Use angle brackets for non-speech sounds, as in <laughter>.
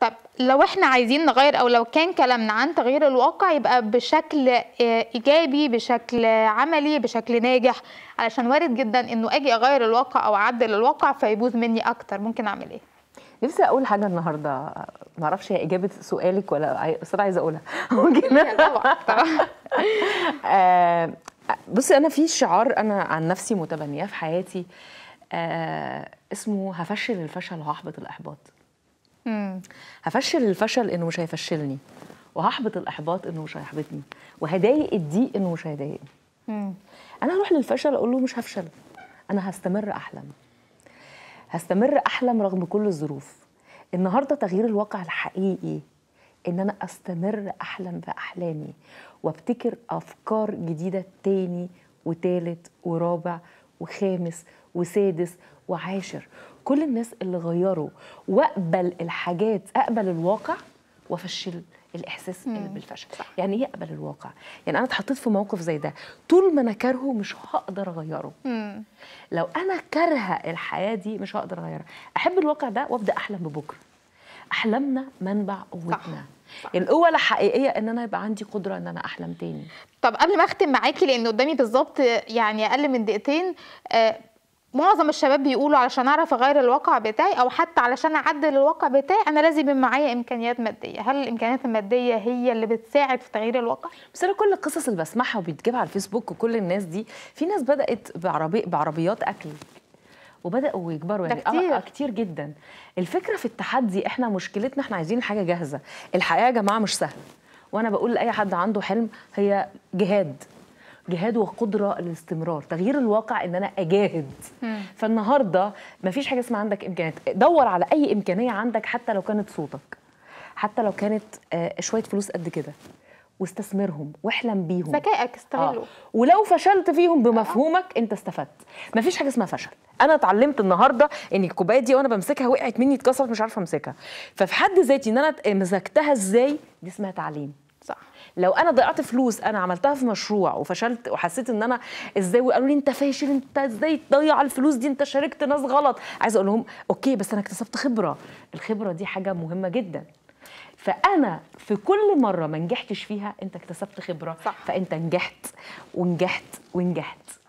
طب لو احنا عايزين نغير او لو كان كلامنا عن تغيير الواقع يبقى بشكل آه، ايجابي بشكل عملي بشكل ناجح علشان وارد جدا انه اجي اغير الواقع او اعدل الواقع فيبوظ مني اكتر ممكن اعمل ايه نفسي اقول حاجه النهارده ما اعرفش هي اجابه سؤالك ولا بس عايزه اقولها <laughs> ممكن طبعا <laughs> آه، بصي انا في شعار انا عن نفسي متبنياه في حياتي آه، اسمه هفشل الفشل وهحبط الاحباط هفشل الفشل انه مش هيفشلني وهحبط الاحباط انه مش هيحبطني وهضايق الضيق انه مش هيضايقني انا هروح للفشل اقول له مش هفشل انا هستمر احلم هستمر احلم رغم كل الظروف النهارده تغيير الواقع الحقيقي ان انا استمر احلم باحلامي وابتكر افكار جديده تاني وتالت ورابع وخامس وسادس وعاشر كل الناس اللي غيروا واقبل الحاجات اقبل الواقع وافشل الاحساس مم. اللي بالفشل صح. يعني ايه اقبل الواقع يعني انا اتحطيت في موقف زي ده طول ما انا كارهه مش هقدر اغيره مم. لو انا كارهه الحياه دي مش هقدر اغيرها احب الواقع ده وابدا احلم ببكره احلامنا منبع قوتنا القوه الحقيقيه ان انا يبقى عندي قدره ان انا احلم تاني طب قبل ما اختم معاكي لان قدامي بالظبط يعني اقل من دقيقتين آه معظم الشباب بيقولوا علشان اعرف اغير الواقع بتاعي او حتى علشان اعدل الواقع بتاعي انا لازم يبقى معايا امكانيات ماديه هل الامكانيات الماديه هي اللي بتساعد في تغيير الواقع بس انا كل القصص اللي بسمعها وبتجيبها على الفيسبوك وكل الناس دي في ناس بدات بعربي بعربيات اكل وبداوا يكبروا يعني آه، كتير. كتير. آه، كتير جدا الفكره في التحدي احنا مشكلتنا احنا عايزين حاجه جاهزه الحقيقه يا جماعه مش سهله وانا بقول لاي حد عنده حلم هي جهاد جهاد وقدره الاستمرار تغيير الواقع ان انا اجاهد فالنهارده مفيش حاجه اسمها عندك امكانيات دور على اي امكانيه عندك حتى لو كانت صوتك حتى لو كانت آه، شويه فلوس قد كده واستثمرهم واحلم بيهم ذكائك استغله آه. ولو فشلت فيهم بمفهومك آه. انت استفدت مفيش حاجه اسمها فشل انا اتعلمت النهارده ان الكوبايه دي وانا بمسكها وقعت مني اتكسرت مش عارفه امسكها ففي حد ذاتي ان انا مسكتها ازاي دي اسمها تعليم صح لو انا ضيعت فلوس انا عملتها في مشروع وفشلت وحسيت ان انا ازاي وقالوا لي انت فاشل انت ازاي تضيع الفلوس دي انت شاركت ناس غلط عايزه اقول لهم اوكي بس انا اكتسبت خبره الخبره دي حاجه مهمه جدا فانا في كل مره ما نجحتش فيها انت اكتسبت خبره صح. فانت نجحت ونجحت ونجحت